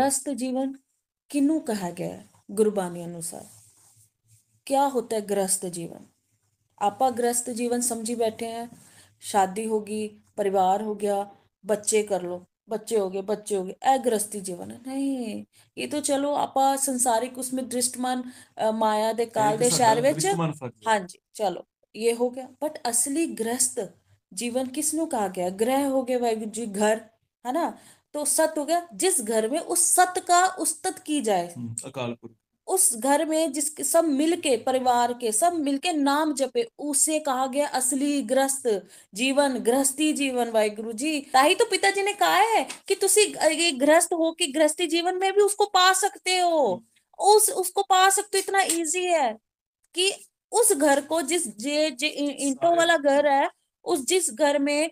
ग्रस्त जीवन किनू कहा गया है गुरबाणी अनुसार क्या होता है ग्रस्त जीवन आप ग्रस्त जीवन समझी बैठे हैं शादी होगी परिवार हो गया बच्चे कर लो बच्चे हो गए बच्चे हो गए ए ग्रस्ती जीवन है नहीं ये तो चलो आप संसारिक उसमें दृष्टमान माया दे काल दे शहर ਵਿੱਚ हाँ जी चलो ये हो गया बट असली ग्रस्त जीवन किसनों कहा गया ग्रह हो गए वाहगुरु जी घर है ना तो सत हो गया जिस घर में उस सत का उस्तत की जाए हम्म, अकाल उस घर में जिस सब मिलके परिवार के सब मिलके नाम जपे उसे कहा गया असली ग्रस्त जीवन गृहस्थी जीवन वाहिगुरु जी ताही तो पिताजी ने कहा है कि तुसी ये ग्रस्त हो कि गृहस्थी जीवन में भी उसको पा सकते हो हम्म। उस उसको पा सकते इतना इजी है कि उस घर को जिस जे, जे ईंटों वाला घर है उस जिस घर में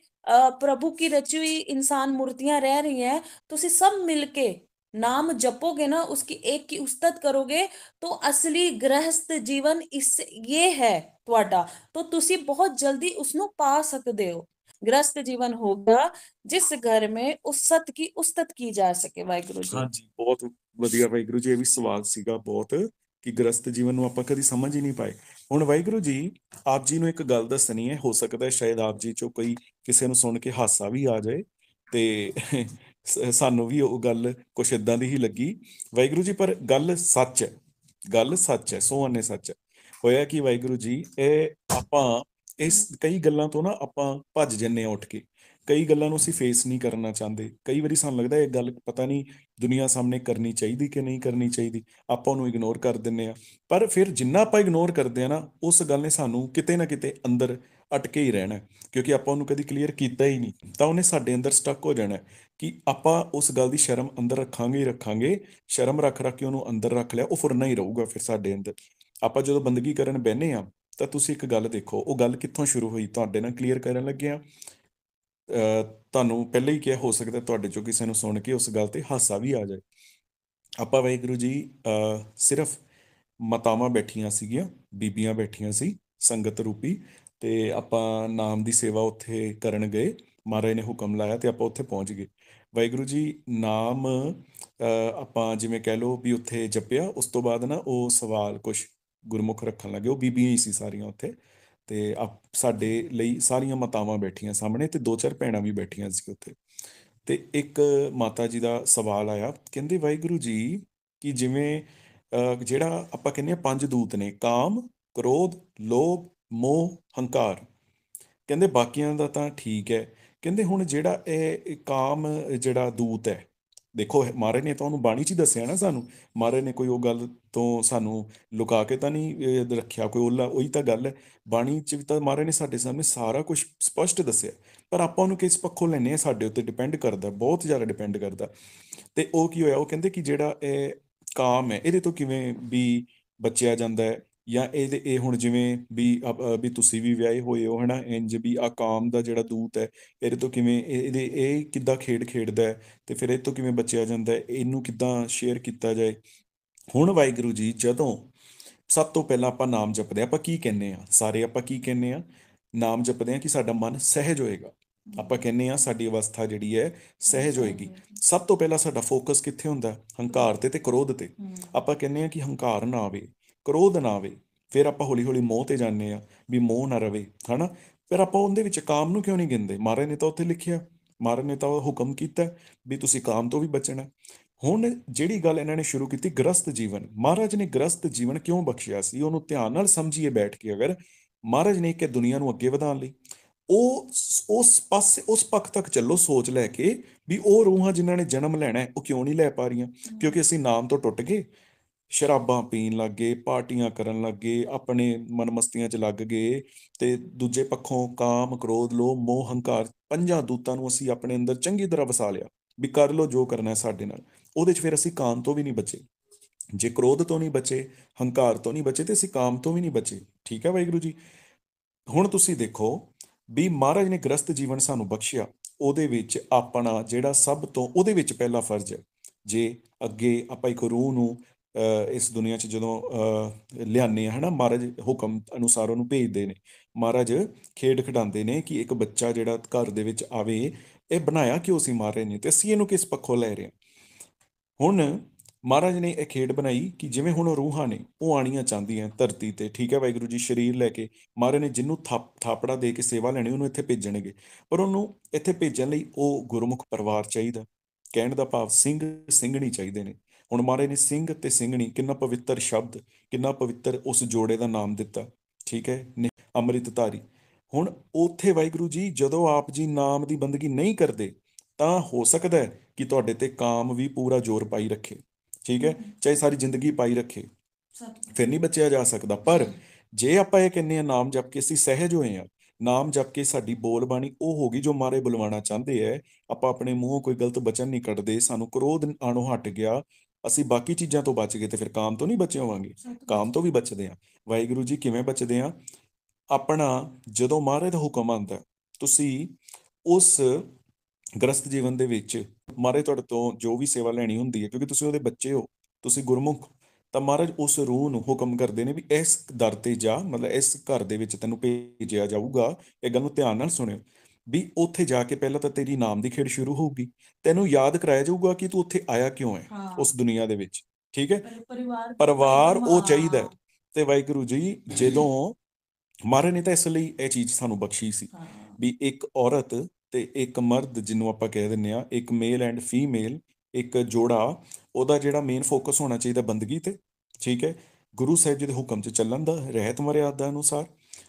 ਪ੍ਰਭੂ ਕੀ ਰਚੀ ਹੋਈ ਇਨਸਾਨ ਮੂਰਤੀਆਂ ਰਹਿ ਰਹੀ ਹੈ ਤੁਸੀਂ ਸਭ ਮਿਲ ਕੇ नाम जपोगे ना उसकी एक की उस्तत करोगे तो असली गृहस्थ जीवन ਇਸ ਇਹ ਹੈ ਤੁਹਾਡਾ ਤੋ ਤੁਸੀਂ ਬਹੁਤ ਜਲਦੀ ਉਸ ਨੂੰ ਪਾ ਸਕਦੇ ਹੋ ਗ੍ਰਸਤ ਜੀਵਨ ਹੋਗਾ ਜਿਸ ਘਰ ਮੇ ਉਸਤ ਕੀ ਉਸਤਤ ਕੀ ਜਾ ਸਕੇ ਵਾਹਿਗੁਰੂ ਜੀ ਹਾਂਜੀ ਬਹੁਤ ਵਧੀਆ ਵਾਹਿਗੁਰੂ ਜੀ ਇਹ ਵੀ ਸਵਾਲ ਸੀਗਾ ਬਹੁਤ ਕਿ ਗ੍ਰਸਤ ਜੀਵਨ ਨੂੰ ਆਪਾਂ ਕਦੀ ਸਮਝ ਹੀ ਨਹੀਂ ਪਾਏ ਹੁਣ ਵਾਹਿਗੁਰੂ ਜੀ ਆਪ ਜੀ ਨੂੰ ਇੱਕ ਗੱਲ ਦੱਸਣੀ ਹੈ ਹੋ ਸਕਦਾ ਹੈ ਸ਼ਾਇਦ ਆਪ ਜੀ ਚੋਂ ਕੋਈ ਕਿਸੇ ਨੂੰ ਸੁਣ ਕੇ ਹਾਸਾ ਵੀ ਆ ਜਾਏ ਤੇ ਸਾਨੂੰ ਵੀ ਉਹ ਗੱਲ ਕੁਛ ਇਦਾਂ ਦੀ ਹੀ ਲੱਗੀ ਵਾਹਿਗੁਰੂ ਜੀ ਪਰ ਗੱਲ ਸੱਚ ਹੈ ਗੱਲ ਸੱਚ ਹੈ ਸੋ ਅਨੇ ਸੱਚ ਹੈ ਹੋਇਆ ਕਿ ਵਾਹਿਗੁਰੂ ਜੀ ਇਹ ਆਪਾਂ ਇਸ ਕਈ ਗੱਲਾਂ ਤੋਂ ਨਾ ਆਪਾਂ ਭੱਜ ਜੰਨੇ ਉੱਠ ਕੇ ਕਈ ਗੱਲਾਂ ਨੂੰ ਅਸੀਂ ਫੇਸ ਨਹੀਂ ਕਰਨਾ ਚਾਹੁੰਦੇ ਕਈ ਵਾਰੀ ਸਾਨੂੰ ਲੱਗਦਾ ਇਹ ਗੱਲ ਪਤਾ ਨਹੀਂ ਦੁਨੀਆ ਸਾਹਮਣੇ ਕਰਨੀ ਚਾਹੀਦੀ ਕਿ ਨਹੀਂ ਕਰਨੀ ਚਾਹੀਦੀ ਆਪਾਂ ਉਹਨੂੰ ਇਗਨੋਰ ਕਰ ਦਿੰਨੇ ਆ ਪਰ ਫਿਰ ਜਿੰਨਾ ਆਪਾਂ ਇਗਨੋਰ ਕਰਦੇ ਆ ਨਾ ਉਸ ਗੱਲ ਨੇ ਸਾਨੂੰ ਕਿਤੇ ਨਾ ਕਿਤੇ ਅੰਦਰ ਅਟਕੇ ਹੀ ਰਹਿਣਾ ਕਿਉਂਕਿ ਆਪਾਂ ਉਹਨੂੰ ਕਦੀ ਕਲੀਅਰ ਕੀਤਾ ਹੀ ਨਹੀਂ ਤਾਂ ਉਹਨੇ ਸਾਡੇ ਅੰਦਰ ਸਟਕ ਹੋ ਜਾਣਾ ਕਿ ਆਪਾਂ ਉਸ ਗੱਲ ਦੀ ਸ਼ਰਮ ਅੰਦਰ ਰੱਖਾਂਗੇ ਹੀ ਰੱਖਾਂਗੇ ਸ਼ਰਮ ਰੱਖ ਰੱਖ ਕੇ ਉਹਨੂੰ ਅੰਦਰ ਰੱਖ ਲਿਆ ਉਹ ਫੁਰਨਾ ਹੀ ਰਹੂਗਾ ਫਿਰ ਸਾਡੇ ਅੰਦਰ ਆਪਾਂ ਜਦੋਂ ਬੰਦਗੀ ਕਰਨ ਬੈਨੇ ਆ ਤਾਂ ਤੁਸੀਂ ਇੱਕ ਗੱਲ ਦੇਖੋ ਉਹ ਗੱਲ ਕਿੱਥੋਂ ਸ਼ੁਰੂ ਹੋਈ ਤੁਹਾਡੇ ਨਾਲ ਕਲੀਅਰ ਕਰਨ ਲੱਗੇ ਆ ਤੁਹਾਨੂੰ ਪਹਿਲੇ ਹੀ ਕਿਹਾ ਹੋ ਸਕਦਾ ਤੁਹਾਡੇ ਚੋਂ ਕਿਸੇ ਨੂੰ ਸੁਣ ਕੇ ਉਸ ਗੱਲ ਤੇ ਹਾਸਾ ਵੀ ਆ ਜਾਏ ਆਪਾਂ ਵਾਹਿਗੁਰੂ ਜੀ ਸਿਰਫ ਮਤਾਵਾਂ ਬੈਠੀਆਂ ਸੀਗੀਆਂ ਬੀਬੀਆਂ ਬੈਠੀਆਂ ਸੀ ਸੰਗਤ ਰੂਪੀ ਤੇ ਆਪਾਂ ਨਾਮ ਦੀ ਸੇਵਾ ਉੱਥੇ ਕਰਨ ਗਏ ਮਹਾਰਾਜ ਨੇ ਹੁਕਮ ਲਾਇਆ ਤੇ ਆਪਾਂ ਉੱਥੇ ਪਹੁੰਚ ਗਏ ਵਾਹਿਗੁਰੂ ਜੀ ਨਾਮ ਆਪਾਂ ਜਿਵੇਂ ਕਹਿ ਲੋ ਵੀ ਉੱਥੇ ਜਪਿਆ ਉਸ ਤੋਂ ਬਾਅਦ ਨਾ ਉਹ ਸਵਾਲ ਕੁਝ ਗੁਰਮੁਖ ਰੱਖਣ ਲੱਗੇ ਉਹ ਬੀਬੀਆਂ ਹੀ ਸੀ ਸਾਰੀਆਂ ਉੱਥੇ ਤੇ ਸਾਡੇ ਲਈ ਸਾਰੀਆਂ ਮਾਤਾਵਾਂ ਬੈਠੀਆਂ ਸਾਹਮਣੇ ਤੇ ਦੋ ਚਾਰ ਭੈਣਾਂ ਵੀ ਬੈਠੀਆਂ ਸੀ ਉੱਥੇ ਤੇ ਇੱਕ ਮਾਤਾ ਜੀ ਦਾ ਸਵਾਲ ਆਇਆ ਕਹਿੰਦੇ ਵਾਹਿਗੁਰੂ ਜੀ ਕਿ ਜਿਵੇਂ ਜਿਹੜਾ ਆਪਾਂ ਕਹਿੰਦੇ ਆ ਪੰਜ ਦੂਤ ਨੇ ਕਾਮ ਕ੍ਰੋਧ ਲੋਭ ਮੋਹ ਹੰਕਾਰ ਕਹਿੰਦੇ ਬਾਕੀਆਂ ਦਾ ਤਾਂ ਠੀਕ ਹੈ ਕਹਿੰਦੇ ਹੁਣ ਜਿਹੜਾ ਇਹ ਕਾਮ ਜਿਹੜਾ ਦੂਤ ਹੈ ਦੇਖੋ ਮਾਰੇ ਨੇ ਤਾਂ ਉਹਨੂੰ ਬਾਣੀ 'ਚ ਹੀ ਦੱਸਿਆ ਨਾ ਸਾਨੂੰ ਮਾਰੇ ਨੇ ਕੋਈ ਉਹ ਗੱਲ ਤੋਂ ਸਾਨੂੰ ਲੁਕਾ ਕੇ ਤਾਂ ਨਹੀਂ ਰੱਖਿਆ ਕੋਈ ਉਹਲਾ ਉਹੀ ਤਾਂ ਗੱਲ ਹੈ ਬਾਣੀ 'ਚ ਤਾਂ ਮਾਰੇ ਨੇ ਸਾਡੇ ਸਾਹਮਣੇ ਸਾਰਾ ਕੁਝ ਸਪਸ਼ਟ ਦੱਸਿਆ ਪਰ ਆਪਾਂ ਉਹਨੂੰ ਕਿਸ ਪੱਖੋਂ ਲੈਨੇ ਆ ਸਾਡੇ ਉੱਤੇ ਡਿਪੈਂਡ ਕਰਦਾ ਬਹੁਤ ਜ਼ਿਆਦਾ ਡਿਪੈਂਡ ਕਰਦਾ ਤੇ ਉਹ ਕੀ ਹੋਇਆ ਉਹ ਕਹਿੰਦੇ ਕਿ ਜਿਹੜਾ ਇਹ ਕਾਮ ਹੈ ਇਹਦੇ ਤੋਂ ਕਿਵੇਂ ਵੀ ਬਚਿਆ ਜਾਂਦਾ ਹੈ ਜਾਂ ਇਹਦੇ ਇਹ ਹੁਣ ਜਿਵੇਂ ਵੀ ਵੀ ਤੁਸੀਂ ਵੀ ਵਿਆਹੇ ਹੋਏ ਹੋ ਹਨਾ ਇੰਜ ਵੀ ਆ ਕਾਮ ਦਾ ਜਿਹੜਾ ਦੂਤ ਹੈ ਇਹਦੇ ਤੋਂ ਕਿਵੇਂ ਇਹਦੇ ਇਹ ਕਿੱਦਾਂ ਖੇਡ ਖੇਡਦਾ ਹੈ ਤੇ ਫਿਰ ਇਹ ਤੋਂ ਕਿਵੇਂ ਬਚਿਆ ਜਾਂਦਾ ਹੈ ਇਹਨੂੰ ਕਿੱਦਾਂ ਸ਼ੇਅਰ ਕੀਤਾ ਜਾਏ ਹੁਣ ਵਾਹਿਗੁਰੂ ਜੀ ਜਦੋਂ ਸਭ ਤੋਂ ਪਹਿਲਾਂ ਆਪਾਂ ਨਾਮ ਜਪਦੇ ਆਪਾਂ ਕੀ ਕਹਿੰਨੇ ਆ ਸਾਰੇ ਆਪਾਂ ਕੀ ਕਹਿੰਨੇ ਆ ਨਾਮ ਜਪਦੇ ਆ ਕਿ ਸਾਡਾ ਮਨ ਸਹਿਜ ਹੋਏਗਾ ਆਪਾਂ ਕਹਿੰਨੇ ਆ ਸਾਡੀ ਅਵਸਥਾ ਜਿਹੜੀ ਹੈ ਸਹਿਜ ਹੋਏਗੀ ਸਭ ਤੋਂ ਪਹਿਲਾਂ ਸਾਡਾ ਫੋਕਸ ਕਿੱਥੇ ਹੁੰਦਾ ਹੰਕਾਰ ਤੇ ਤੇ ਕ੍ਰੋਧ ਤੇ ਆਪਾਂ ਕਹਿੰਨੇ ਆ ਕਿ ਹੰਕਾਰ ਨਾ ਆਵੇ ਕ੍ਰੋਧ ਨਾ ਆਵੇ ਫਿਰ ਆਪਾਂ ਹੌਲੀ ਹੌਲੀ ਮੋਹ ਤੇ ਜਾਂਦੇ ਆ ਵੀ ਮੋਹ ਨਾ ਰਵੇ ਹਨਾ ਫਿਰ ਆਪਾਂ ਉਹਦੇ ਵਿੱਚ ਕਾਮ ਨੂੰ ਕਿਉਂ ਨਹੀਂ ਗਿੰਦੇ ਮਾਰੇ ਨੇ ਤਾਂ ਉੱਥੇ ਲਿਖਿਆ ਮਾਰੇ ਨੇ ਤਾਂ ਉਹ ਹੁਕਮ ਕੀਤਾ ਵੀ ਤੁਸੀਂ ਕਾਮ ਤੋਂ ਵੀ ਬਚਣਾ ਹੁਣ ਜਿਹੜੀ ਗੱਲ ਇਹਨਾਂ ਨੇ ਸ਼ੁਰੂ ਕੀਤੀ ਗ੍ਰਸਤ ਜੀਵਨ ਮਹਾਰਾਜ ਨੇ ਗ੍ਰਸਤ ਜੀਵਨ ਕਿਉਂ ਬਖਸ਼ਿਆ ਸੀ ਉਹਨੂੰ ਧਿਆਨ ਨਾਲ ਸਮਝੀਏ ਬੈਠ ਕੇ ਅਗਰ ਮਹਾਰਾਜ ਨੇ ਕਿ ਦੁਨੀਆ ਨੂੰ ਅੱਗੇ ਵਧਾਉਣ ਲਈ ਉਹ ਉਸ ਪਾਸੇ ਉਸ ਪੱਖ ਤੱਕ ਚੱਲੋ ਸੋਚ ਲੈ ਕੇ ਵੀ ਉਹ ਰੂਹਾਂ ਜਿਨ੍ਹਾਂ ਨੇ ਜਨਮ ਲੈਣਾ ਉਹ ਕਿਉਂ ਨਹੀਂ ਲੈ ਪਾ ਰਹੀਆਂ ਕਿਉਂਕਿ ਅਸੀਂ ਨਾਮ ਤੋਂ ਟੁੱਟ ਗਏ ਸ਼ਰਾਬਾਂ ਪੀਣ ਲੱਗ ਗਏ ਪਾਰਟੀਆਂ ਕਰਨ ਲੱਗ ਗਏ ਆਪਣੇ ਮਨਮਸਤੀਆਂ 'ਚ ਲੱਗ ਗਏ ਤੇ ਦੂਜੇ ਪੱਖੋਂ ਕਾਮ ਕ੍ਰੋਧ ਲੋਭ ਮੋਹ ਹੰਕਾਰ ਪੰਜਾਂ ਦੂਤਾਂ ਨੂੰ ਅਸੀਂ ਆਪਣੇ ਅੰਦਰ ਚੰਗੀ ਤਰ੍ਹਾਂ ਵਸਾ ਲਿਆ ਵੀ ਕਰ ਲੋ ਜੋ ਕਰਨਾ ਹੈ ਸਾਡੇ ਨਾਲ ਉਹਦੇ 'ਚ ਫਿਰ ਅਸੀਂ ਕਾਮ ਤੋਂ ਵੀ ਨਹੀਂ ਬਚੇ ਜੇ ਕ੍ਰੋਧ ਤੋਂ ਨਹੀਂ ਬਚੇ ਹੰਕਾਰ ਤੋਂ ਨਹੀਂ ਬਚੇ ਤੇ ਅਸੀਂ ਕਾਮ ਤੋਂ ਵੀ ਨਹੀਂ ਬਚੇ ਠੀਕ ਹੈ ਵਾਹਿਗੁਰੂ ਜੀ ਹੁਣ ਤੁਸੀਂ ਦੇਖੋ ਵੀ ਮਹਾਰਾਜ ਨੇ ਗ੍ਰਸਤ ਜੀਵਨ ਸਾਨੂੰ ਬਖਸ਼ਿਆ ਉਹਦੇ ਵਿੱਚ ਆਪਣਾ ਜਿਹੜਾ ਸਭ ਤੋਂ ਉਹਦੇ ਵਿੱਚ ਪਹਿਲਾ ਫਰਜ਼ ਹੈ ਜੇ ਅੱਗੇ ਆਪਾਂ ਇੱਕ ਰੂਹ ਨੂੰ ਇਸ ਦੁਨੀਆ 'ਚ ਜਦੋਂ ਲਿਆਨੇ ਆ ਹਨਾ ਮਹਾਰਾਜ ਹੁਕਮ ਅਨੁਸਾਰ ਉਹਨੂੰ ਭੇਜਦੇ ਨੇ ਮਹਾਰਾਜ ਖੇਡ ਖਡਾਉਂਦੇ ਨੇ ਕਿ ਇੱਕ ਬੱਚਾ ਜਿਹੜਾ ਘਰ ਦੇ ਵਿੱਚ ਆਵੇ ਇਹ ਬਣਾਇਆ ਉਹ ਸੀ ਰਹੇ ਨੇ ਤੇ ਅਸੀਂ ਇਹਨੂੰ ਕਿਸ ਪੱਖੋਂ ਲੈ ਰਹੇ ਹੁਣ ਮਹਾਰਾਜ ਨੇ ਇਹ ਖੇਡ ਬਣਾਈ ਕਿ ਜਿਵੇਂ ਹੁਣ ਰੂਹਾਂ ਨੇ ਉਹ ਆਣੀਆਂ ਚਾਹੁੰਦੀਆਂ ਧਰਤੀ ਤੇ ਠੀਕ ਹੈ ਵਾਹਿਗੁਰੂ ਜੀ ਸ਼ਰੀਰ ਲੈ ਕੇ ਮਹਾਰਾਜ ਨੇ ਜਿੰਨੂੰ ਥਾਪ ਥਾਪੜਾ ਦੇ ਕੇ ਸੇਵਾ ਲੈਣੀ ਉਹਨੂੰ ਇੱਥੇ ਭੇਜਣਗੇ ਪਰ ਉਹਨੂੰ ਇੱਥੇ ਭੇਜਣ ਲਈ ਉਹ ਗੁਰਮੁਖ ਪਰਿਵਾਰ ਚਾਹੀਦਾ ਕਹਿਣ ਦਾ ਭਾਵ ਸਿੰਘ ਸਿੰਘਣੀ ਚਾਹੀਦੇ ਨੇ ਹੁਣ ਮਾਰੇ ਨੇ ਸਿੰਘ ਤੇ ਸਿੰਘਣੀ ਕਿੰਨਾ ਪਵਿੱਤਰ ਸ਼ਬਦ ਕਿੰਨਾ ਪਵਿੱਤਰ ਉਸ ਜੋੜੇ ਦਾ ਨਾਮ ਦਿੱਤਾ ਠੀਕ ਹੈ ਅੰਮ੍ਰਿਤਧਾਰੀ ਹੁਣ ਉਥੇ ਵਾਹਿਗੁਰੂ ਜੀ ਜਦੋਂ ਆਪ ਜੀ ਨਾਮ ਦੀ ਬੰਦਗੀ ਨਹੀਂ ਕਰਦੇ ਤਾਂ ਹੋ ਸਕਦਾ ਹੈ ਕਿ ਤੁਹਾਡੇ ਤੇ ਕਾਮ ਵੀ ਪੂਰਾ ਜ਼ੋਰ ਪਾਈ ਰੱਖੇ ਠੀਕ ਹੈ ਚਾਹੇ ਸਾਰੀ ਜ਼ਿੰਦਗੀ ਪਾਈ ਰੱਖੇ ਫਿਰ ਨਹੀਂ ਬਚਿਆ ਜਾ ਸਕਦਾ ਪਰ ਜੇ ਆਪਾਂ ਇਹ ਕਹਿੰਨੇ ਆ ਨਾਮ ਜਪ ਕੇ ਅਸੀਂ ਸਹਿਜ ਹੋਏ ਆ ਨਾਮ ਜਪ ਕੇ ਸਾਡੀ ਬੋਲ ਬਾਣੀ ਉਹ ਗਈ ਜੋ ਮਾਰੇ ਬੁਲਵਾਣਾ ਚਾਹੁੰਦੇ ਐ ਆਪਾਂ ਆਪਣੇ ਮੂੰਹੋਂ ਕੋਈ ਗਲਤ ਬਚਨ ਨਹੀਂ ਕੱਢਦੇ ਸਾਨੂੰ ਕ੍ਰੋਧ ਆਣੋ ਹਟ ਗਿਆ ਅਸੀਂ ਬਾਕੀ ਚੀਜ਼ਾਂ ਤੋਂ ਬਚ ਗਏ ਤੇ ਫਿਰ ਕਾਮ ਤੋਂ ਨਹੀਂ ਬਚੇ ਹੋਵਾਂਗੇ ਕਾਮ ਤੋਂ ਵੀ ਬਚਦੇ ਆ ਵਾਹਿਗੁਰੂ ਜੀ ਕਿਵੇਂ ਬਚਦੇ ਆ ਆਪਣਾ ਜਦੋਂ ਮਹਾਰਾਜ ਦਾ ਹੁਕਮ ਆਂਦਾ ਤੁਸੀਂ ਉਸ ਗ੍ਰਸਤ ਜੀਵਨ ਦੇ ਵਿੱਚ ਮਹਾਰਾਜ ਤੁਹਾਡੇ ਤੋਂ ਜੋ ਵੀ ਸੇਵਾ ਲੈਣੀ ਹੁੰਦੀ ਹੈ ਕਿਉਂਕਿ ਤੁਸੀਂ ਉਹਦੇ ਬੱਚੇ ਹੋ ਤੁਸੀਂ ਗੁਰਮੁਖ ਤਾਂ ਮਹਾਰਾਜ ਉਸ ਰੂਹ ਨੂੰ ਹੁਕਮ ਕਰਦੇ ਨੇ ਵੀ ਇਸ ਦਰ ਤੇ ਜਾ ਮਤਲਬ ਇਸ ਘਰ ਦੇ ਵਿੱਚ ਤੈਨੂੰ ਭੇਜਿਆ ਜਾਊਗਾ ਇਹ ਗੱਲ ਨੂੰ ਧਿਆਨ ਨਾਲ ਸੁਣਿਓ ਵੀ ਉੱਥੇ ਜਾ ਕੇ ਪਹਿਲਾਂ ਤਾਂ ਤੇਰੀ ਨਾਮ ਦੀ ਖੇਡ ਸ਼ੁਰੂ ਹੋਊਗੀ ਤੈਨੂੰ ਯਾਦ ਕਰਾਇਆ ਜਾਊਗਾ ਕਿ ਤੂੰ ਉੱਥੇ ਆਇਆ ਕਿਉਂ ਹੈ ਉਸ ਦੁਨੀਆ ਦੇ ਵਿੱਚ ਠੀਕ ਹੈ ਪਰਿਵਾਰ ਉਹ ਚਾਹੀਦਾ ਤੇ ਵਾਹਿਗੁਰੂ ਜੀ ਜਦੋਂ ਮਹਾਰਾਜ ਨੇ ਤਾਂ ਇਸ ਲਈ ਇਹ ਚੀਜ਼ ਸਾਨੂੰ ਬਖਸ਼ੀ ਸੀ ਵੀ ਇੱਕ ਔਰਤ ਤੇ ਇੱਕ ਮਰਦ ਜਿਹਨੂੰ ਆਪਾਂ ਕਹਿ ਦਿੰਨੇ ਆ ਇੱਕ ਮੇਲ ਐਂਡ ਫੀਮੇਲ ਇੱਕ ਜੋੜਾ ਉਹਦਾ ਜਿਹੜਾ ਮੇਨ ਫੋਕਸ ਹੋਣਾ ਚਾਹੀਦਾ ਬੰਦਗੀ ਤੇ ਠੀਕ ਹੈ ਗੁਰੂ ਸਾਹਿਬ ਜੀ ਦੇ ਹੁਕਮ ਤੇ ਚੱਲਣ ਦਾ ਰਹਿਤ ਮਰਿਆਦਾ ਅਨੁਸਾਰ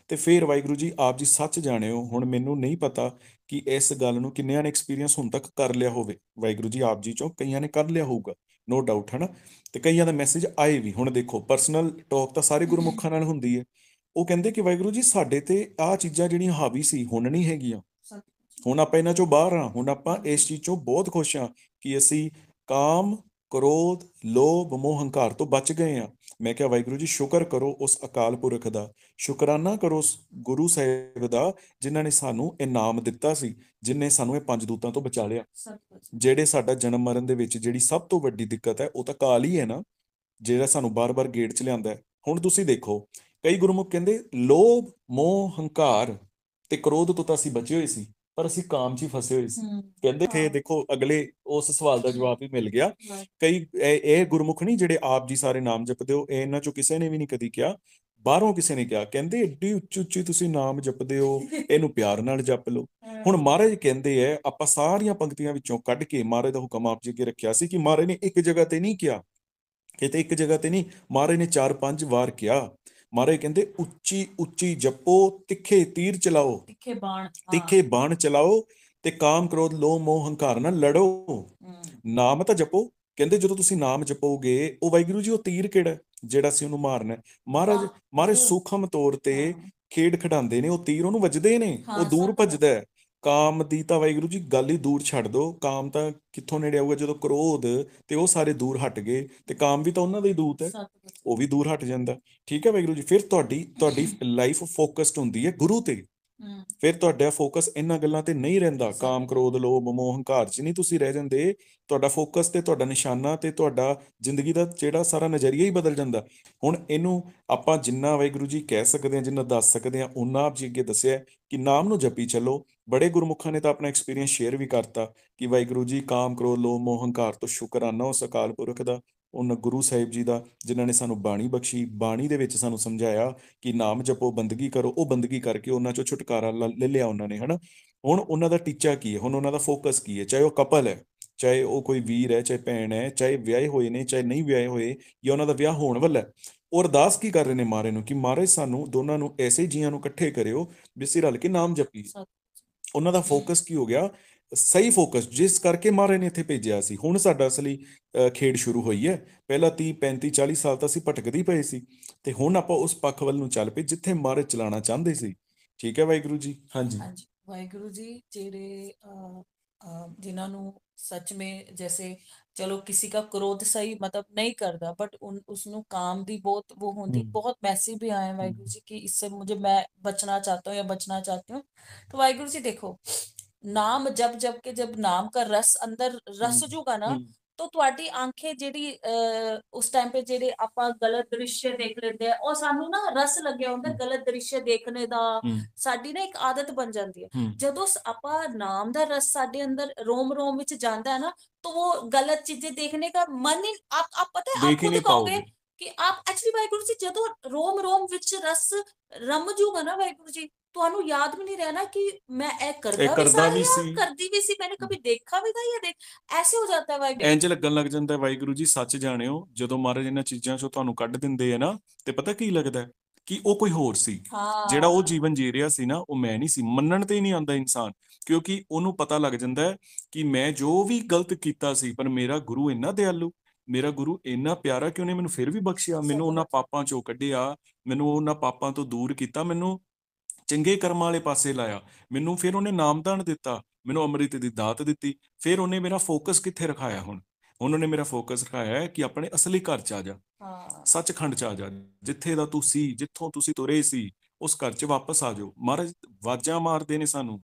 ਤੇ ਫਿਰ ਵਾਹਿਗੁਰੂ ਜੀ ਆਪ ਜੀ ਸੱਚ ਜਾਣਿਓ ਹੁਣ ਮੈਨੂੰ ਨਹੀਂ ਪਤਾ ਕਿ ਇਸ ਗੱਲ ਨੂੰ ਕਿੰਨਿਆਂ ਨੇ ਐਕਸਪੀਰੀਅੰਸ ਹੁਣ ਤੱਕ ਕਰ ਲਿਆ ਹੋਵੇ ਵਾਹਿਗੁਰੂ ਜੀ ਆਪ ਜੀ ਚੋਂ ਕਈਆਂ ਨੇ ਕਰ ਲਿਆ ਹੋਊਗਾ ਨੋ ਡਾਊਟ ਹਨ ਤੇ ਕਈਆਂ ਦਾ ਮੈਸੇਜ ਆਏ ਵੀ ਹੁਣ ਦੇਖੋ ਪਰਸਨਲ ਟਾਕ ਤਾਂ ਸਾਰੇ ਗੁਰਮੁਖਾਂ ਨਾਲ ਹੁੰਦੀ ਹੈ ਉਹ ਕਹਿੰਦੇ ਕਿ ਵਾਹਿਗੁਰੂ ਜੀ ਸਾਡੇ ਤੇ ਆ ਚੀਜ਼ਾਂ ਜਿਹੜੀਆਂ ਹਾਵੀ ਸੀ ਹੁਣ ਨਹੀਂ ਹੈਗੀਆਂ ਹੁਣ ਆਪਾਂ ਇਹਨਾਂ ਚੋਂ ਬਾਹਰ ਆ ਹੁਣ ਆਪਾਂ ਇਸ ਚੀਜ਼ ਚੋਂ ਬਹੁਤ ਖੁਸ਼ ਆ ਕਿ ਅਸੀਂ ਕਾਮ ਕ੍ਰੋਧ ਲੋਭ ਮੋਹ ਹੰਕਾਰ ਤੋਂ ਬਚ ਗਏ ਆ ਮੈਂ ਕਿਹਾ ਵਾਹਿਗੁਰੂ ਜੀ ਸ਼ੁਕਰ ਕਰੋ ਉਸ ਅਕਾਲ ਪੁਰਖ ਦਾ ਸ਼ੁਕਰਾਨਾ ਕਰੋ ਉਸ ਗੁਰੂ ਸਾਹਿਬ ਦਾ ਜਿਨ੍ਹਾਂ ਨੇ ਸਾਨੂੰ ਇਹ ਨਾਮ ਦਿੱਤਾ ਸੀ ਜਿਨ੍ਹਾਂ ਨੇ ਸਾਨੂੰ ਇਹ ਪੰਜ ਦੂਤਾਂ ਤੋਂ ਬਚਾ ਲਿਆ ਜਿਹੜੇ ਸਾਡਾ ਜਨਮ ਮਰਨ ਦੇ ਵਿੱਚ ਜਿਹੜੀ ਸਭ ਤੋਂ ਵੱਡੀ ਦਿੱਕਤ ਹੈ ਉਹ ਤਾਂ ਕਾਲ ਹੀ ਹੈ ਨਾ ਜਿਹੜਾ ਸਾਨੂੰ ਬਾਰ-ਬਾਰ ਗੇਟ 'ਚ ਲਿਆਂਦਾ ਹੈ ਹੁਣ ਤੁਸੀਂ ਦੇਖੋ ਕਈ ਗੁਰਮੁਖ ਕਹਿੰਦੇ ਲੋਭ ਮੋਹ ਹੰਕਾਰ ਤੇ ਕ੍ਰੋਧ ਤੋਂ ਤਾਂ ਅਸੀਂ ਬਚੇ ਹੋਏ ਸੀ ਪਰ ਅਸੀਂ ਕਾਮ 'ਚ ਹੀ ਫਸੇ ਹੋਏ ਸੀ ਕਹਿੰਦੇ ਕਿ ਦੇਖੋ ਅਗਲੇ ਉਸ ਸਵਾਲ ਦਾ ਜਵਾਬ ਹੀ ਮਿਲ ਗਿਆ ਕਈ ਇਹ ਗੁਰਮੁਖ ਨਹੀਂ ਜਿਹੜੇ ਆਪ ਜੀ ਸਾਰੇ ਨਾਮ ਜਪਦੇ ਹੋ ਇਹਨਾਂ ਚੋਂ ਕਿਸੇ ਨੇ ਵੀ ਨਹੀਂ ਕਦੀ ਕਿਹਾ ਬਾਹਰੋਂ ਕਿਸੇ ਨੇ ਕਿਹਾ ਕਹਿੰਦੇ ਏਡੀ ਉੱਚੀ ਉੱਚੀ ਤੁਸੀਂ ਨਾਮ ਜਪਦੇ ਹੋ ਇਹਨੂੰ ਪਿਆਰ ਨਾਲ ਜਪ ਲਓ ਹੁਣ ਮਹਾਰਾਜ ਕਹਿੰਦੇ ਐ ਆਪਾਂ ਸਾਰੀਆਂ ਪੰਕਤੀਆਂ ਵਿੱਚੋਂ ਕੱਢ ਕੇ ਮਹਾਰਾਜ ਦਾ ਹੁਕਮ ਆਪ ਜੀ ਅੱਗੇ ਰੱਖਿਆ ਸੀ ਕਿ ਮਹਾਰਾਜ ਨੇ ਇੱਕ ਜਗ੍ਹਾ ਤੇ ਨਹੀਂ ਕਿਹਾ ਕਿਤੇ ਇੱਕ ਜਗ੍ਹਾ ਤੇ ਨਹੀਂ ਮਹਾਰਾਜ ਨੇ 4-5 ਵਾਰ ਕਿਹਾ ਮਾਰੇ ਕਹਿੰਦੇ ਉੱਚੀ ਉੱਚੀ ਜਪੋ ਤਿੱਖੇ ਤੀਰ ਚਲਾਓ ਤਿੱਖੇ ਬਾਣ ਤਿੱਖੇ ਬਾਣ ਚਲਾਓ ਤੇ ਕਾਮ ਕ੍ਰੋਧ ਲੋਭ ਮੋਹ ਹੰਕਾਰ ਨਾਲ ਲੜੋ ਨਾਮ ਤਾਂ ਜਪੋ ਕਹਿੰਦੇ ਜਦੋਂ ਤੁਸੀਂ ਨਾਮ ਜਪੋਗੇ ਉਹ ਵਾਹਿਗੁਰੂ ਜੀ ਉਹ ਤੀਰ ਕਿਹੜਾ ਜਿਹੜਾ ਸੀ ਉਹਨੂੰ ਮਾਰਨਾ ਮਹਾਰਾਜ ਮਾਰੇ ਸੂਖਮ ਤੌਰ ਤੇ ਖੇਡ ਖਡਾਉਂਦੇ ਨੇ ਉਹ ਤੀਰ ਉਹਨੂੰ ਵੱਜਦੇ ਨੇ ਉਹ ਦੂਰ ਭੱਜਦਾ ਹੈ ਕਾਮ ਦੀ ਤਾਂ ਵਾਹਿਗੁਰੂ ਜੀ ਗੱਲ ਹੀ ਦੂਰ ਛੱਡ ਦੋ ਕਾਮ ਤਾਂ ਕਿੱਥੋਂ ਨੇੜੇ ਆਊਗਾ ਜਦੋਂ ਕ੍ਰੋਧ ਤੇ ਉਹ ਸਾਰੇ ਦੂਰ ਹਟ ਗਏ ਤੇ ਕਾਮ ਵੀ ਤਾਂ ਉਹਨਾਂ ਦਾ ਹੀ ਦੂਤ ਹੈ ਉਹ ਵੀ ਦੂਰ ਹਟ ਜਾਂਦਾ ਠੀਕ ਹੈ ਵਾਹਿਗੁਰੂ ਜੀ ਫਿਰ ਤੁਹਾਡੀ ਤੁਹਾਡੀ ਲਾਈਫ ਫੋਕਸਡ ਹੁੰਦੀ ਹੈ ਗੁਰੂ ਤੇ ਫਿਰ ਤੁਹਾਡਾ ਫੋਕਸ ਇਹਨਾਂ ਗੱਲਾਂ ਤੇ ਨਹੀਂ ਰਹਿੰਦਾ ਕਾਮ ਕ੍ਰੋਧ ਲੋਭ ਮੋਹ ਹੰਕਾਰ 'ਚ ਨਹੀਂ ਤੁਸੀਂ ਰਹਿ ਜਾਂਦੇ ਤੁਹਾਡਾ ਫੋਕਸ ਤੇ ਤੁਹਾਡਾ ਨਿਸ਼ਾਨਾ ਤੇ ਤੁਹਾਡਾ ਜ਼ਿੰਦਗੀ ਦਾ ਜਿਹੜਾ ਸਾਰਾ ਨਜ਼ਰੀਆ ਹੀ ਬਦਲ ਜਾਂਦਾ ਹੁਣ ਇਹਨੂੰ ਆਪਾਂ ਜਿੰਨਾ ਵਾਹਿਗੁਰੂ ਜੀ ਕਹਿ ਸਕਦੇ ਆ ਜਿੰਨਾ ਦੱਸ ਸਕਦੇ ਆ ਉਹਨਾਂ ਆਪ ਜੀ ਅੱਗੇ ਦੱਸਿਆ ਕਿ ਨਾਮ ਨੂੰ ਜਪੀ ਚੱਲੋ ਬੜੇ ਗੁਰਮੁਖਾਂ ਨੇ ਤਾਂ ਆਪਣਾ ਐਕਸਪੀਰੀਅੰਸ ਸ਼ੇਅਰ ਵੀ ਕਰਤਾ ਕਿ ਵਾਹਿਗੁਰੂ ਜੀ ਕਾਮ ਕ੍ਰੋਧ ਲੋਭ ਮੋਹ ਹੰਕਾਰ ਤੋਂ ਸ਼ੁਕਰਾਨਾ ਉਸ ਅਕਾਲ ਪੁਰਖ ਦਾ ਉਹਨਾਂ ਗੁਰੂ ਸਾਹਿਬ ਜੀ ਦਾ ਜਿਨ੍ਹਾਂ ਨੇ ਸਾਨੂੰ ਬਾਣੀ ਬਖਸ਼ੀ ਬਾਣੀ ਦੇ ਵਿੱਚ ਸਾਨੂੰ ਸਮਝਾਇਆ ਕਿ ਨਾਮ ਜਪੋ ਬੰਦਗੀ ਕਰੋ ਉਹ ਬੰਦਗੀ ਕਰਕੇ ਉਹਨਾਂ ਚੋਂ ਛੁਟਕਾਰਾ ਲੈ ਲਿਆ ਉਹਨਾਂ ਨੇ ਹਨਾ ਹੁਣ ਉਹਨਾਂ ਦਾ ਟੀਚਾ ਕੀ ਹੈ ਹੁਣ ਉਹਨਾਂ ਦਾ ਫੋਕਸ ਕੀ ਹੈ ਚਾਹੇ ਉਹ ਕਪਲ ਹੈ ਚਾਹੇ ਉਹ ਕੋਈ ਵੀਰ ਹੈ ਚਾਹੇ ਭੈਣ ਹੈ ਚਾਹੇ ਵਿਆਹੇ ਹੋਏ ਨੇ ਚਾਹੇ ਨਹੀਂ ਵਿਆਹੇ ਹੋਏ ਜਾਂ ਉਹਨਾਂ ਦਾ ਵਿਆਹ ਹੋਣ ਵਾਲਾ ਹੈ ਔਰ ਅਰਦਾਸ ਕੀ ਕਰ ਰਹੇ ਨੇ ਮਾਰੇ ਨੂੰ ਕਿ ਮਾਰੇ ਸਾਨੂੰ ਦੋਨਾਂ ਨੂੰ ਐਸੇ ਜੀਆਂ ਨੂੰ ਇਕੱਠੇ ਕਰਿਓ ਜਿਸੇ ਰਲ ਕੇ ਨਾਮ ਜਪੀ ਉਹਨਾਂ ਦਾ ਫੋਕਸ ਕੀ ਹੋ ਗਿਆ ਸਹੀ ਫੋਕਸ ਜਿਸ ਕਰਕੇ ਮਾਰੇ ਨੇ ਇੱਥੇ ਭੇਜਿਆ ਸੀ ਹੁਣ ਸਾਡਾ ਅਸਲੀ ਖੇਡ ਸ਼ੁਰੂ ਹੋਈ ਹੈ ਪਹਿਲਾਂ 30 35 40 ਸਾਲ ਤਾਂ ਅਸੀਂ ਭਟਕਦੇ ਪਏ ਸੀ ਤੇ ਹੁਣ ਆਪਾਂ ਉਸ ਪੱਖ ਵੱਲ ਨੂੰ ਚੱਲ ਪਏ ਜਿੱਥੇ ਮਾਰੇ ਚਲਾਣਾ ਚਾਹੁੰਦੇ ਸੀ ਠੀਕ ਹੈ ਵਾਹਿਗੁਰੂ ਜੀ ਹਾਂਜੀ ਹਾਂਜੀ ਵਾਹਿਗੁਰੂ ਜੀ ਜਿਹੜੇ ਜਿਨ੍ਹਾਂ ਨੂੰ ਸੱਚ में ਜੈਸੇ ਚਲੋ ਕਿਸੇ ਦਾ क्रोध ਸਹੀ ਮਤਲਬ ਨਹੀਂ ਕਰਦਾ ਬਟ ਉਸ ਨੂੰ ਕਾਮ ਦੀ ਬਹੁਤ ਉਹ ਹੁੰਦੀ ਬਹੁਤ ਮੈਸੇਜ ਵੀ आए ਵਾਹਿਗੁਰੂ ਜੀ ਕਿ ਇਸ ਸੇ ਮੈਂ ਬਚਣਾ ਚਾਹਤਾ ਹਾਂ ਜਾਂ ਬਚਣਾ ਚਾਹਤੀ ਹਾਂ ਤਾਂ ਵਾਹਿਗੁਰੂ ਜੀ ਦੇਖੋ ਨਾਮ ਜਪ ਜਪ ਕੇ ਜਬ ਨਾਮ ਦਾ ਰਸ ਅੰਦਰ ਰਸ ਜੂਗਾ ਨਾ ਤੋ ਤੁਹਾਡੀ ਅੱਖੇ ਜਿਹੜੀ ਉਸ ਟਾਈਮ ਤੇ ਜਿਹੜੇ ਆਪਾਂ ਗਲਤ ਦ੍ਰਿਸ਼ ਦੇਖ ਲੈਂਦੇ ਆ ਉਹ ਸਾਨੂੰ ਨਾ ਰਸ ਲੱਗਿਆ ਹੁੰਦਾ ਗਲਤ ਦ੍ਰਿਸ਼ ਦੇਖਣੇ ਦਾ ਸਾਡੀ ਨਾ ਇੱਕ ਆਦਤ ਬਣ ਜਾਂਦੀ ਹੈ ਜਦੋਂ ਆਪਾਂ ਨਾਮ ਦਾ ਰਸ ਸਾਡੇ ਅੰਦਰ ਰੋਮ ਰੋਮ ਵਿੱਚ ਜਾਂਦਾ ਹੈ ਨਾ ਤੋ ਉਹ ਗਲਤ ਚੀਜ਼ੇ ਦੇਖਣੇ ਦਾ ਮਨ ਹੀ ਆਪ ਆਪ ਪਤਾ ਹੈ ਆਪ ਖੁਦ ਕਹੋਗੇ ਕਿ ਆਪ ਐਕਚੁਅਲੀ ਵਾਹਿਗੁਰੂ ਜੀ ਜਦੋਂ ਰੋਮ ਰੋਮ ਵਿੱਚ ਰਸ ਰਮ ਜੂਗਾ ਨਾ ਵਾਹਿਗੁਰੂ ਜੀ ਤੁਹਾਨੂੰ ਯਾਦ ਵੀ ਨਹੀਂ ਰਹਿਣਾ ਕਿ ਮੈਂ ਇਹ ਕਰਦਾ ਵੀ ਕਰਦਾ ਵੀ ਸੀ ਕਰਦੀ ਵੀ ਸੀ ਮੈਨੇ ਕਦੇ ਦੇਖਾ ਵੀ ਨਹੀਂ ਇਹ ਦੇਖ ਐਸੇ ਹੋ ਜਾਂਦਾ ਵਾਹਿਗੁਰੂ ਇੰਜ ਲੱਗਣ ਲੱਗ ਜਾਂਦਾ ਵਾਈ ਵਾਹਿਗੁਰੂ ਜੀ ਸੱਚ ਜਾਣਿਓ ਜਦੋਂ ਮਹਾਰਾਜ ਇਹਨਾਂ ਚੀਜ਼ਾਂ 'ਚੋਂ ਤੁਹਾਨੂੰ ਕੱਢ ਦਿੰਦੇ ਆ ਨਾ ਤੇ ਪਤਾ ਕੀ ਲੱਗਦਾ ਕਿ ਉਹ ਕੋਈ ਹੋਰ ਸੀ ਜਿਹੜਾ ਉਹ ਜੀਵਨ ਜੀ ਰਿਹਾ ਸੀ ਨਾ ਉਹ ਮੈਂ ਨਹੀਂ ਸੀ ਮੰਨਣ ਤੇ ਨਹੀਂ ਆਉਂਦਾ ਇਨਸਾਨ ਕਿਉਂਕਿ ਉਹਨੂੰ ਪਤਾ ਲੱਗ ਜਾਂਦਾ ਕਿ ਮੈਂ ਜੋ ਵੀ ਗਲਤ ਕੀਤਾ ਸੀ ਪਰ ਮੇਰਾ ਗੁਰੂ ਇੰਨਾ ਦਿਆਲੂ ਮੇਰਾ ਗੁਰੂ ਇੰਨਾ ਪਿਆਰਾ ਕਿ ਉਹਨੇ ਮੈਨੂੰ ਫਿਰ ਵੀ ਬਖਸ਼ਿਆ ਮੈਨੂੰ ਉਹਨਾਂ ਪਾਪਾਂ ਚੋਂ ਕੱਢਿਆ ਮੈਨੂੰ ਉਹਨਾਂ ਪਾਪਾਂ ਤੋਂ ਦੂਰ ਕੀਤਾ ਮੈਨੂੰ ਚੰਗੇ ਕਰਮਾਂ ਵਾਲੇ ਪਾਸੇ ਲਾਇਆ ਮੈਨੂੰ ਫਿਰ ਉਹਨੇ ਨਾਮਦਾਨ ਦਿੱਤਾ ਮੈਨੂੰ ਅੰਮ੍ਰਿਤ ਦੀ ਦਾਤ ਦਿੱਤੀ ਫਿਰ ਉਹਨੇ ਮੇਰਾ ਫੋਕਸ ਕਿੱਥੇ ਰਖਾਇਆ ਹੁਣ ਉਹਨਾਂ ਨੇ ਮੇਰਾ ਫੋਕਸ ਰਖਾਇਆ ਹੈ ਕਿ ਆਪਣੇ ਅਸਲੀ ਘਰ ਚ ਆ ਜਾ ਹਾਂ ਸੱਚਖੰਡ ਚ ਆ ਜਾ ਜਿੱਥੇ ਦਾ ਤੂੰ ਸੀ ਜਿੱਥੋਂ ਤੁਸੀਂ ਤੁਰੇ ਸੀ ਉਸ ਘਰ ਚ ਵਾਪਸ ਆ ਜਾਓ ਮਹਾਰਾਜ ਵਾਜਾਂ ਮਾਰਦੇ ਨੇ ਸਾਨੂੰ